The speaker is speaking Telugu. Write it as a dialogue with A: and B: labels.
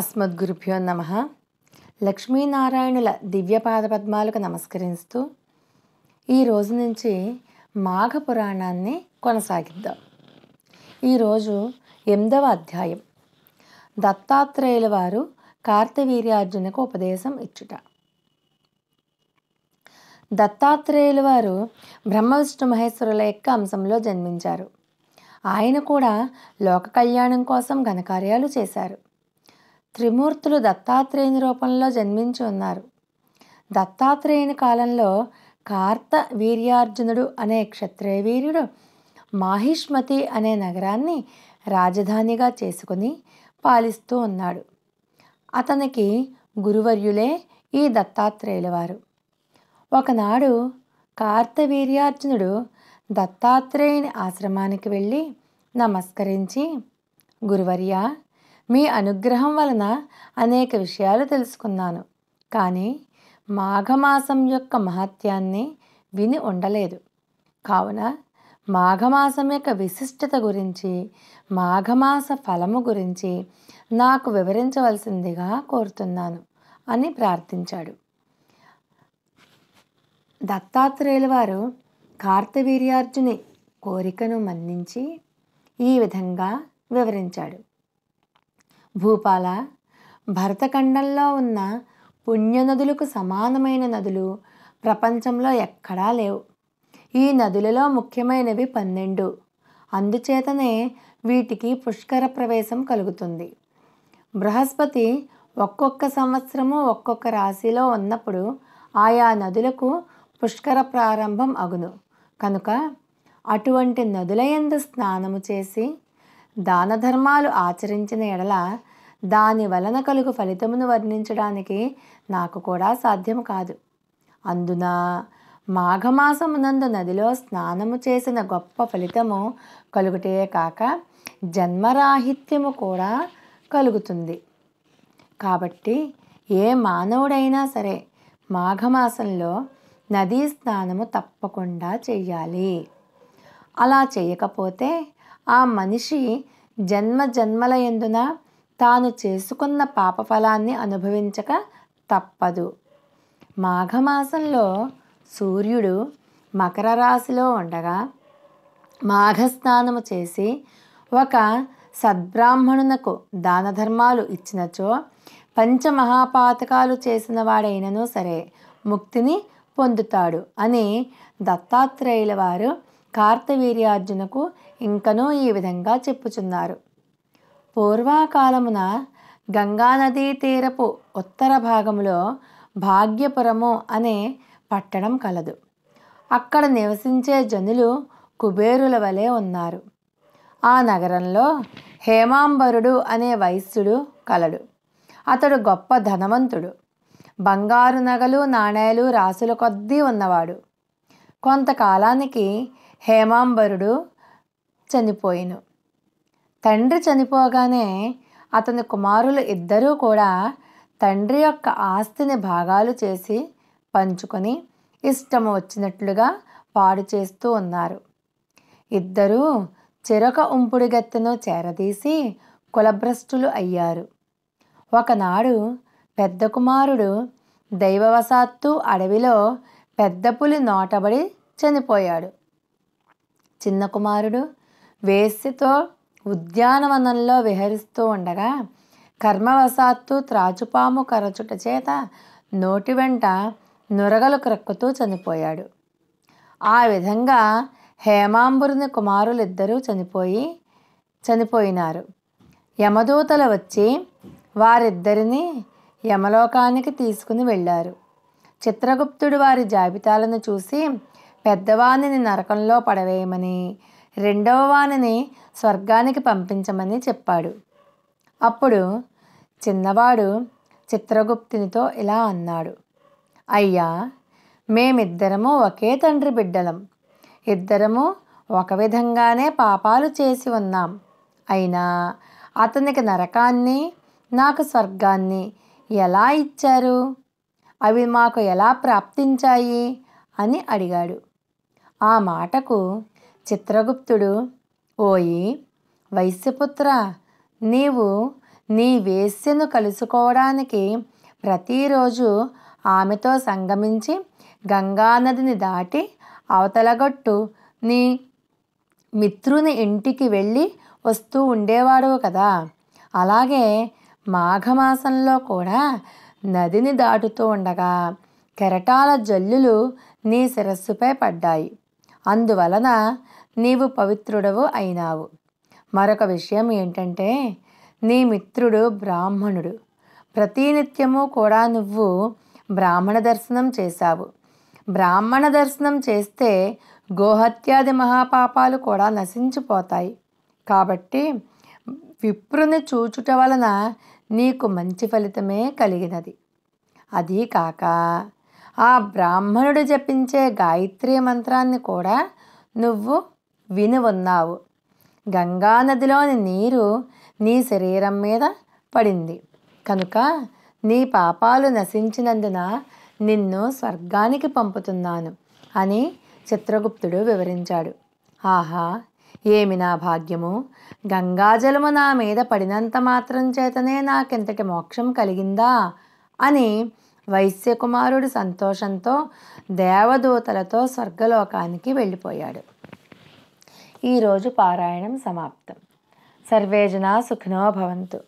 A: అస్మద్గురుభ్యో నమ లక్ష్మీనారాయణుల దివ్యపాద పద్మాలకు నమస్కరిస్తూ ఈ రోజు నుంచి మాఘ పురాణాన్ని కొనసాగిద్దాం ఈరోజు ఎనిమిదవ అధ్యాయం దత్తాత్రేయుల వారు కార్తవీర్యార్జునకు ఉపదేశం ఇచ్చుట దత్తాత్రేయుల వారు బ్రహ్మ విష్ణు మహేశ్వరుల యొక్క అంశంలో జన్మించారు ఆయన కూడా లోక కళ్యాణం కోసం ఘనకార్యాలు చేశారు త్రిమూర్తులు దత్తాత్రేయుని రూపంలో జన్మించి ఉన్నారు దత్తాత్రేయుని కాలంలో కార్త వీర్యార్జునుడు అనే క్షత్రియ వీరుడు మాహిష్మతి అనే నగరాన్ని రాజధానిగా చేసుకుని పాలిస్తూ ఉన్నాడు అతనికి గురువర్యులే ఈ దత్తాత్రేయుల వారు ఒకనాడు కార్తవీర్యార్జునుడు దత్తాత్రేయుని ఆశ్రమానికి వెళ్ళి నమస్కరించి గురువర్య మీ అనుగ్రహం వలన అనేక విషయాలు తెలుసుకున్నాను కానీ మాఘమాసం యొక్క మహత్యాన్ని విని ఉండలేదు కావున మాఘమాసం యొక్క విశిష్టత గురించి మాఘమాస ఫలము గురించి నాకు వివరించవలసిందిగా కోరుతున్నాను అని ప్రార్థించాడు దత్తాత్రేయుల వారు కార్తవీర్యార్జుని కోరికను మన్నించి ఈ విధంగా వివరించాడు భూపాల భరతఖండంలో ఉన్న పుణ్యనదులకు సమానమైన నదులు ప్రపంచంలో ఎక్కడా లేవు ఈ నదులలో ముఖ్యమైనవి పన్నెండు అందుచేతనే వీటికి పుష్కర ప్రవేశం కలుగుతుంది బృహస్పతి ఒక్కొక్క సంవత్సరము ఒక్కొక్క రాశిలో ఉన్నప్పుడు ఆయా నదులకు పుష్కర ప్రారంభం అగును కనుక అటువంటి నదుల ఎందు స్నానము చేసి దాన ధర్మాలు ఆచరించిన ఎడల దాని వలన కలుగు ఫలితమును వర్ణించడానికి నాకు కూడా సాధ్యం కాదు అందున మాఘమాసమునందు నదిలో స్నానము చేసిన గొప్ప ఫలితము కలుగుటే కాక జన్మరాహిత్యము కూడా కలుగుతుంది కాబట్టి ఏ మానవుడైనా సరే మాఘమాసంలో నదీ స్నానము తప్పకుండా చేయాలి అలా చేయకపోతే ఆ మనిషి జన్మ జన్మల ఎందున తాను చేసుకున్న పాపఫలాన్ని అనుభవించక తప్పదు మాఘమాసంలో సూర్యుడు మకర రాశిలో ఉండగా మాఘస్నానము చేసి ఒక సద్బ్రాహ్మణునకు దాన ధర్మాలు ఇచ్చినచో పంచమహాపాతకాలు చేసిన వాడైనను సరే ముక్తిని పొందుతాడు అని దత్తాత్రేయుల వారు కార్తవీర్యార్జునకు ఇంకనూ ఈ విధంగా చెప్పుచున్నారు పూర్వకాలమున గంగానదీ తీరపు ఉత్తర భాగంలో భాగ్యపురము అనే పట్టణం కలదు అక్కడ నివసించే జనులు కుబేరుల వలె ఉన్నారు ఆ నగరంలో హేమాంబరుడు అనే వైశ్యుడు కలడు అతడు గొప్ప ధనవంతుడు బంగారు నగలు నాణేలు రాసుల కొద్దీ ఉన్నవాడు కొంతకాలానికి హేమాంబరుడు చనిపోయిను తండ్రి చనిపోగానే అతని కుమారులు ఇద్దరూ కూడా తండ్రి యొక్క ఆస్తిని భాగాలు చేసి పంచుకొని ఇష్టం వచ్చినట్లుగా పాడు చేస్తూ ఉన్నారు ఇద్దరూ ఉంపుడు ఉంపుడుగత్తెను చేరదీసి కులభ్రష్టులు అయ్యారు ఒకనాడు పెద్ద కుమారుడు దైవవశాత్తు అడవిలో పెద్ద పులి నోటబడి చనిపోయాడు చిన్న కుమారుడు వేసితో ఉద్యానవనంలో విహరిస్తూ ఉండగా కర్మవశాత్తు త్రాచుపాము కరచుట చేత నోటి వెంట నురగలు క్రక్కుతూ చనిపోయాడు ఆ విధంగా హేమాంబురుని కుమారులిద్దరూ చనిపోయి చనిపోయినారు యమదూతలు వచ్చి వారిద్దరిని యమలోకానికి తీసుకుని వెళ్ళారు చిత్రగుప్తుడు వారి జాబితాలను చూసి పెద్దవాణిని నరకంలో పడవేయమని రెండవ వాణిని స్వర్గానికి పంపించమని చెప్పాడు అప్పుడు చిన్నవాడు చిత్రగుప్తునితో ఇలా అన్నాడు అయ్యా మేమిద్దరము ఒకే తండ్రి బిడ్డలం ఇద్దరము ఒక విధంగానే పాపాలు చేసి ఉన్నాం అయినా అతనికి నరకాన్ని నాకు స్వర్గాన్ని ఎలా ఇచ్చారు అవి మాకు ఎలా ప్రాప్తించాయి అని అడిగాడు ఆ మాటకు చిత్రగుప్తుడు ఓయి వైశ్యపుత్ర నీవు నీ వేశ్యను కలుసుకోవడానికి ప్రతిరోజు ఆమెతో సంగమించి గంగానదిని దాటి అవతలగొట్టు నీ మిత్రుని ఇంటికి వెళ్ళి వస్తూ ఉండేవాడు కదా అలాగే మాఘమాసంలో కూడా నదిని దాటుతూ ఉండగా కెరటాల జల్లులు నీ శిరస్సుపై పడ్డాయి అందువలన నీవు పవిత్రుడవు అయినావు మరొక విషయం ఏంటంటే నీ మిత్రుడు బ్రాహ్మణుడు ప్రతినిత్యము కూడా నువ్వు బ్రాహ్మణ దర్శనం చేశావు బ్రాహ్మణ దర్శనం చేస్తే గోహత్యాది మహాపాపాలు కూడా నశించిపోతాయి కాబట్టి విప్రుని చూచుట వలన నీకు మంచి ఫలితమే కలిగినది అదీ కాక ఆ బ్రాహ్మణుడు జపించే గాయత్రి మంత్రాన్ని కూడా నువ్వు విని ఉన్నావు గంగానదిలోని నీరు నీ శరీరం మీద పడింది కనుక నీ పాపాలు నశించినందున నిన్ను స్వర్గానికి పంపుతున్నాను అని చిత్రగుప్తుడు వివరించాడు ఆహా ఏమి నా భాగ్యము గంగాజలము నా మీద పడినంత మాత్రం చేతనే నాకెంతటి మోక్షం కలిగిందా అని వైశ్యకుమారుడు సంతోషంతో దేవదూతలతో స్వర్గలోకానికి వెళ్ళిపోయాడు ఈరోజు పారాయణం సమాప్తం సర్వేజన సుఖినో భవంతు